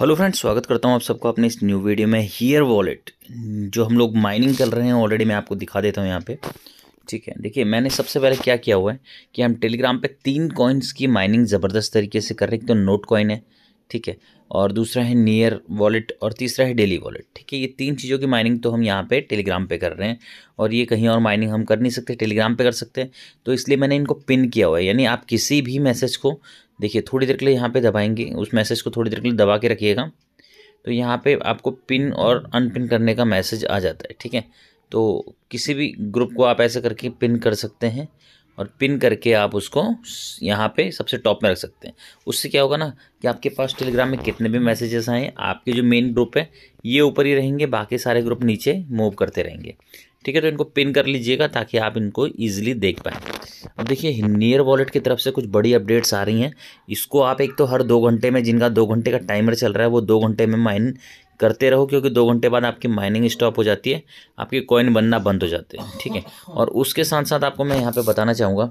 hello friends स्वागत करता हूं आप सबको अपने इस न्यू वीडियो में हीयर वॉलेट जो हम लोग माइनिंग कर रहे हैं ऑलरेडी मैं आपको दिखा देता हूं यहां पे ठीक है देखिए मैंने सबसे पहले क्या किया हुआ है कि हम टेलीग्राम पे तीन कॉइन्स की माइनिंग ज़बरदस्त तरीके से कर रहे हैं एक तो नोट कॉइन है ठीक है और दूसरा है नियर वॉलेट और तीसरा है डेली वॉलेट ठीक है ये तीन चीज़ों की माइनिंग तो हम यहाँ पे टेलीग्राम पे कर रहे हैं और ये कहीं और माइनिंग हम कर नहीं सकते टेलीग्राम पे कर सकते हैं तो इसलिए मैंने इनको पिन किया हुआ है यानी आप किसी भी मैसेज को देखिए थोड़ी देर के लिए यहाँ पर दबाएंगे उस मैसेज को थोड़ी देर के लिए दबा के रखिएगा तो यहाँ पर आपको पिन और अनपिन करने का मैसेज आ जाता है ठीक है तो किसी भी ग्रुप को आप ऐसे करके पिन कर सकते हैं और पिन करके आप उसको यहाँ पे सबसे टॉप में रख सकते हैं उससे क्या होगा ना कि आपके पास टेलीग्राम में कितने भी मैसेजेस आए आपके जो मेन ग्रुप है ये ऊपर ही रहेंगे बाकी सारे ग्रुप नीचे मूव करते रहेंगे ठीक है तो इनको पिन कर लीजिएगा ताकि आप इनको ईजिली देख पाएँ अब देखिए नियर वॉलेट की तरफ से कुछ बड़ी अपडेट्स आ रही हैं इसको आप एक तो हर दो घंटे में जिनका दो घंटे का टाइमर चल रहा है वो दो घंटे में माइन करते रहो क्योंकि दो घंटे बाद आपकी माइनिंग स्टॉप हो जाती है आपकी कॉइन बनना बंद हो जाते हैं ठीक है और उसके साथ साथ आपको मैं यहाँ पे बताना चाहूँगा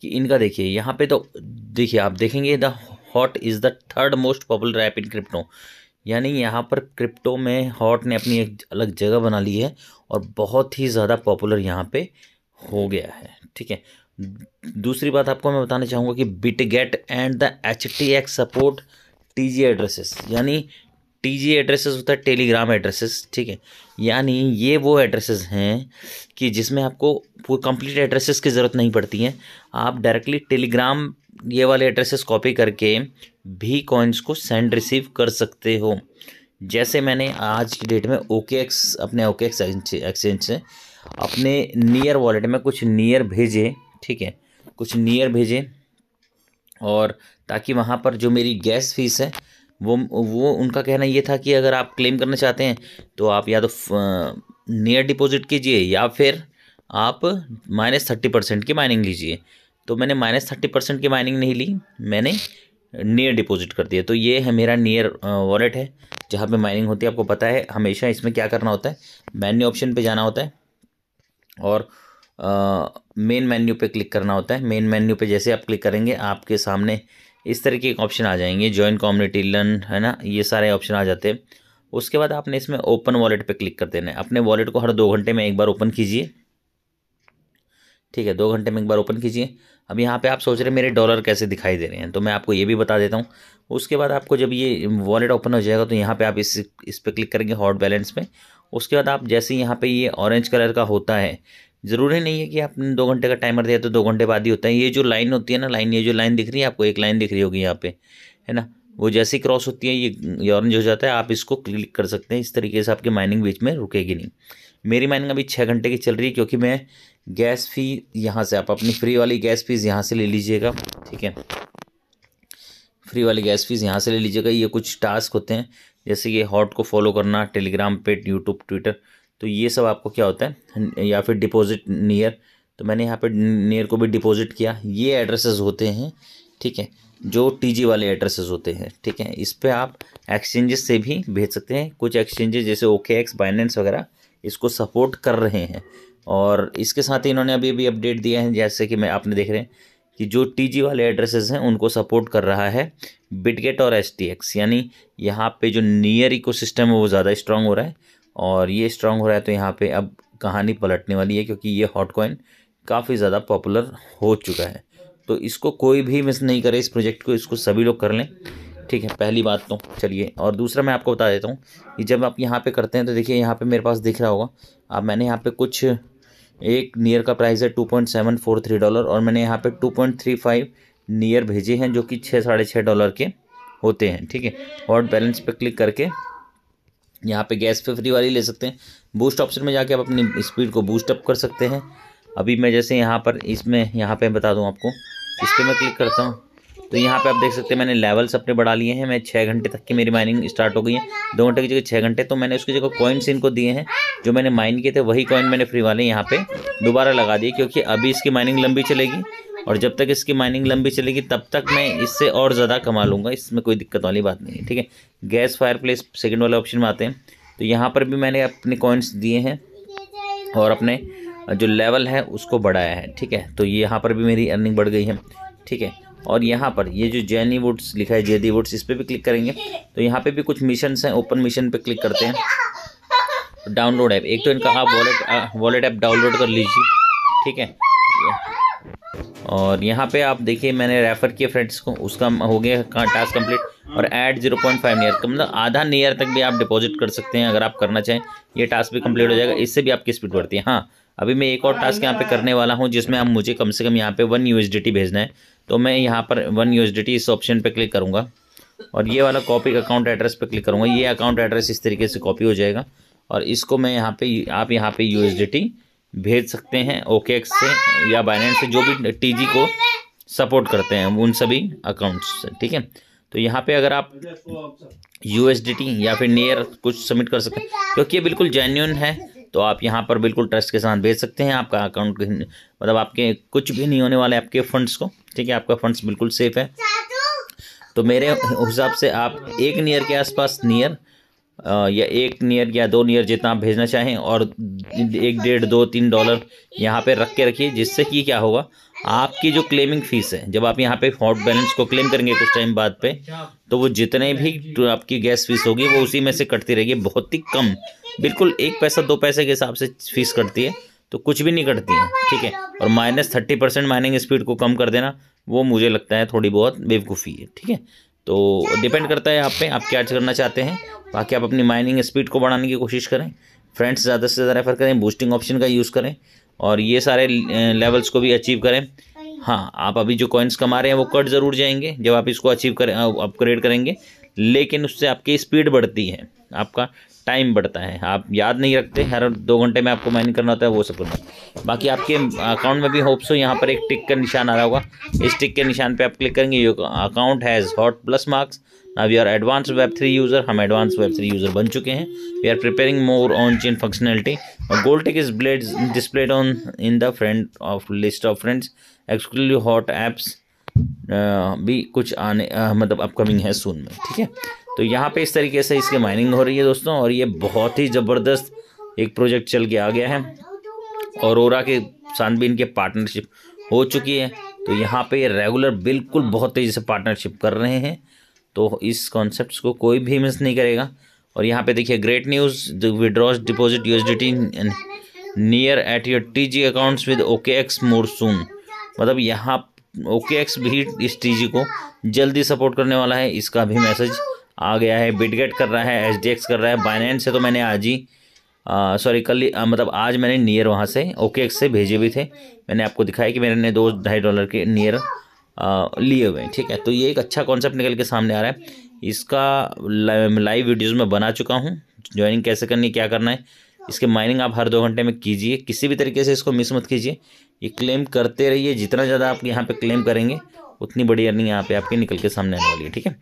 कि इनका देखिए यहाँ पे तो देखिए आप देखेंगे the HOT is the third most popular app in crypto यानी यहाँ पर क्रिप्टो में हॉट ने अपनी एक अलग जगह बना ली है और बहुत ही ज़्यादा पॉपुलर यहाँ पे हो गया है ठीक है दूसरी बात आपको मैं बताना चाहूँगा कि gate and the H T X support T G addresses यानी टीजी एड्रेसेस होता है टेलीग्राम एड्रेसेस ठीक है यानी ये वो एड्रेसेस हैं कि जिसमें आपको पूरे कंप्लीट एड्रेसेस की ज़रूरत नहीं पड़ती है आप डायरेक्टली टेलीग्राम ये वाले एड्रेसेस कॉपी करके भी कॉइन्स को सेंड रिसीव कर सकते हो जैसे मैंने आज की डेट में ओके एक्स अपने ओके एक्स एक्सचेंज से अपने नियर वॉलेट में कुछ नियर भेजे ठीक है कुछ नियर भेजे और ताकि वहाँ पर जो मेरी गैस फीस है वो वो उनका कहना ये था कि अगर आप क्लेम करना चाहते हैं तो आप या तो नियर डिपॉजिट कीजिए या फिर आप माइनस थर्टी परसेंट की माइनिंग लीजिए तो मैंने माइनस थर्टी परसेंट की माइनिंग नहीं ली मैंने नियर डिपॉजिट कर दिया तो ये है मेरा नियर वॉलेट है जहाँ पे माइनिंग होती है आपको पता है हमेशा इसमें क्या करना होता है मेन्यू ऑप्शन पे जाना होता है और मेन मेन्यू पे क्लिक करना होता है मेन मेन्यू पे जैसे आप क्लिक करेंगे आपके सामने इस तरह के एक ऑप्शन आ जाएंगे ज्वाइन कम्युनिटी लर्न है ना ये सारे ऑप्शन आ जाते हैं उसके बाद आपने इसमें ओपन वॉलेट पे क्लिक कर देना है अपने वॉलेट को हर दो घंटे में एक बार ओपन कीजिए ठीक है दो घंटे में एक बार ओपन कीजिए अब यहाँ पे आप सोच रहे हैं मेरे डॉलर कैसे दिखाई दे रहे हैं तो मैं आपको ये भी बता देता हूँ उसके बाद आपको जब ये वॉलेट ओपन हो जाएगा तो यहाँ पे आप इस इस पर क्लिक करेंगे हॉट बैलेंस पे उसके बाद आप जैसे यहाँ पर ये ऑरेंज कलर का होता है ज़रूरी नहीं है कि आपने दो घंटे का टाइमर दिया तो दो घंटे बाद ही होता है ये जो लाइन होती है ना लाइन ये जो लाइन दिख रही है आपको एक लाइन दिख रही होगी यहाँ पे है ना वो जैसे ही क्रॉस होती है ये ऑरेंज हो जाता है आप इसको क्लिक कर सकते हैं इस तरीके से आपकी माइनिंग बीच में रुकेगी नहीं मेरी माइनिंग अभी छः घंटे की चल रही है क्योंकि मैं गैस फी यहाँ से आप अपनी फ्री वाली गैस फीस यहाँ से ले लीजिएगा ठीक है फ्री वाली गैस फीस यहाँ से ले लीजिएगा ये कुछ टास्क होते हैं जैसे कि हॉट को फॉलो करना टेलीग्राम पे यूट्यूब ट्विटर तो ये सब आपको क्या होता है या फिर डिपॉजिट नियर तो मैंने यहाँ पे नियर को भी डिपॉजिट किया ये एड्रेसेस होते हैं ठीक है जो टीजी वाले एड्रेसेस होते हैं ठीक है इस पर आप एक्सचेंजेस से भी भेज सकते हैं कुछ एक्सचेंजेस जैसे ओके एक्स बाइनेंस वगैरह इसको सपोर्ट कर रहे हैं और इसके साथ ही इन्होंने अभी अभी अपडेट दिया है जैसे कि मैं आपने देख रहे हैं कि जो टीजी वाले एड्रेसेस हैं उनको सपोर्ट कर रहा है बिटगेट और एस यानी यहाँ पे जो नियर इको है वो ज़्यादा स्ट्रांग हो रहा है और ये स्ट्रांग हो रहा है तो यहाँ पे अब कहानी पलटने वाली है क्योंकि ये हॉट कॉइन काफ़ी ज़्यादा पॉपुलर हो चुका है तो इसको कोई भी मिस नहीं करे इस प्रोजेक्ट को इसको सभी लोग कर लें ठीक है पहली बात तो चलिए और दूसरा मैं आपको बता देता हूँ कि जब आप यहाँ पे करते हैं तो देखिए यहाँ पे मेरे पास दिख रहा होगा अब मैंने यहाँ पे कुछ एक नियर का प्राइस है two point seven four three dollar और मैंने यहाँ पे two point three five NEAR भेजे हैं जो कि छः साढ़े छः डॉलर के होते हैं ठीक है हॉट बैलेंस पे क्लिक करके यहाँ पे गैस पे फ्री वाली ले सकते हैं बूस्ट ऑप्शन में जाके आप अपनी स्पीड को बूस्ट अप कर सकते हैं अभी मैं जैसे यहाँ पर इसमें यहाँ पे बता दूँ आपको इस पर मैं क्लिक करता हूँ तो यहाँ पे आप देख सकते हैं मैंने लेवल्स अपने बढ़ा लिए हैं मैं छः घंटे तक की मेरी माइनिंग स्टार्ट हो गई है दो घंटे की जगह छः घंटे तो मैंने उसकी जगह कॉइन्स इनको दिए हैं जो मैंने माइन किए थे वही कॉइन मैंने फ्री वाले यहाँ पर दोबारा लगा दिए क्योंकि अभी इसकी माइनिंग लंबी चलेगी और जब तक इसकी माइनिंग लंबी चलेगी तब तक मैं इससे और ज़्यादा कमा लूँगा इसमें कोई दिक्कत वाली बात नहीं है ठीक है गैस फायर प्लेस सेकेंड वाले ऑप्शन में आते हैं तो यहाँ पर भी मैंने अपने कॉइन्स दिए हैं और अपने जो लेवल है उसको बढ़ाया है ठीक है तो ये यहाँ पर भी मेरी अर्निंग बढ़ गई है ठीक है और यहाँ पर ये जो जैनी वुड्स e लिखा है जेदी वुड्स इस पर भी क्लिक करेंगे तो यहाँ पे भी कुछ मिशन हैं ओपन मिशन पे क्लिक करते हैं डाउनलोड ऐप एक तो इनका आप वॉलेट वॉलेट ऐप डाउनलोड कर लीजिए ठीक है और यहाँ पे आप देखिए मैंने रेफ़र किया फ्रेंड्स को उसका हो गया टास्क कंप्लीट और ऐड जीरो पॉइंट फाइव का मतलब आधा नीयर तक भी आप डिपॉजिट कर सकते हैं अगर आप करना चाहें ये टास्क भी कंप्लीट हो जाएगा इससे भी आपकी स्पीड बढ़ती है हाँ अभी मैं एक और टास्क हाँ, यहाँ पे तो करने वाला हूँ जिसमें आप मुझे कम से कम यहाँ पे वन यू भेजना है तो मैं यहाँ पर वन यू इस ऑप्शन पर क्लिक करूँगा और ये वाला कॉपी अकाउंट एड्रेस पर क्लिक करूँगा ये अकाउंट एड्रेस इस तरीके से कॉपी हो जाएगा और इसको मैं यहाँ पे आप यहाँ पे यू भेज सकते हैं एक्स से या बाइनेंस से जो भी टीजी को सपोर्ट करते हैं उन सभी अकाउंट्स से ठीक है तो यहाँ पे अगर आप यू या फिर नियर कुछ सबमिट कर सकते हैं क्योंकि ये बिल्कुल जेन्यून है तो आप यहाँ पर बिल्कुल ट्रस्ट के साथ भेज सकते हैं आपका अकाउंट मतलब आपके कुछ भी नहीं होने वाले आपके फंड्स को ठीक है आपका फंड्स बिल्कुल सेफ है तो मेरे हिसाब से आप एक नियर के आसपास नियर या एक नियर या दो नियर जितना आप भेजना चाहें और एक डेढ़ दो तीन डॉलर यहाँ पे रख के रखिए जिससे कि क्या होगा आपकी जो क्लेमिंग फ़ीस है जब आप यहाँ पे हॉट बैलेंस को क्लेम करेंगे कुछ टाइम बाद पे तो वो जितने भी तो आपकी गैस फीस होगी वो उसी में से कटती रहेगी बहुत ही कम बिल्कुल एक पैसा दो पैसे के हिसाब से फीस कटती है तो कुछ भी नहीं कटती है ठीक है और minus thirty percent mining speed को कम कर देना वो मुझे लगता है थोड़ी बहुत बेवकूफ़ी है ठीक है तो डिपेंड करता है आप पे आप क्या करना चाहते हैं बाकी आप अपनी माइनिंग स्पीड को बढ़ाने की कोशिश करें फ्रेंड्स ज़्यादा से ज़्यादा रेफर करें बूस्टिंग ऑप्शन का यूज़ करें और ये सारे लेवल्स को भी अचीव करें हाँ आप अभी जो कॉइन्स कमा रहे हैं वो कट ज़रूर जाएंगे जब आप इसको अचीव करें अपग्रेड करेंगे लेकिन उससे आपकी स्पीड बढ़ती है आपका टाइम बढ़ता है आप याद नहीं रखते हर दो घंटे में आपको माइनिंग करना होता है वो सब करना बाकी आपके अकाउंट में भी होप्स हो यहाँ पर एक टिक का निशान आ रहा होगा इस टिक के निशान पे आप क्लिक करेंगे your account has HOT plus marks ना we are advance web three user हम एडवांस वेब थ्री यूज़र बन चुके हैं we are preparing more on chain functionality और गोल टिक इज ब्लेड displayed on in the friend of list of friends exclusive HOT apps भी कुछ आने मतलब अपकमिंग है सून में ठीक है तो यहाँ पे इस तरीके से इसकी माइनिंग हो रही है दोस्तों और ये बहुत ही ज़बरदस्त एक प्रोजेक्ट चल के आ गया है और के साथ भी इनके पार्टनरशिप हो चुकी है तो यहाँ पे ये रेगुलर बिल्कुल बहुत तेज़ी से पार्टनरशिप कर रहे हैं तो इस कॉन्सेप्ट को कोई भी मिस नहीं करेगा और यहाँ पे देखिए great news withdraws deposit USDT NEAR at your T accounts with OKX more soon मतलब यहाँ ओके एक्स भी इस टी को जल्दी सपोर्ट करने वाला है इसका भी मैसेज आ गया है बिटगेट कर रहा है एच कर रहा है बाइनेंस से तो मैंने आज ही सॉरी कल आ, मतलब आज मैंने नियर वहाँ से ओके एक्स से भेजे भी थे मैंने आपको दिखाया कि मैंने दो ढाई डॉलर के नियर लिए हुए हैं ठीक है तो ये एक अच्छा कॉन्सेप्ट निकल के सामने आ रहा है इसका लाइव वीडियोज़ में बना चुका हूँ ज्वाइनिंग कैसे करनी क्या करना है इसके माइनिंग आप हर दो घंटे में कीजिए किसी भी तरीके से इसको मिस मत कीजिए ये क्लेम करते रहिए जितना ज़्यादा आप यहाँ पे क्लेम करेंगे उतनी बड़ी अर्निंग यहाँ पे आपके निकल के सामने आने वाली है ठीक है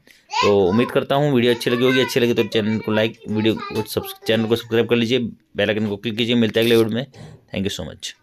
तो उम्मीद करता हूँ वीडियो अच्छी लगी होगी अच्छी लगी तो चैनल को लाइक वीडियो को चैनल को सब्सक्राइब कर लीजिए बेलाइकन को क्लिक कीजिए मिलते हैं अगले वीडियो में थैंक यू सो मच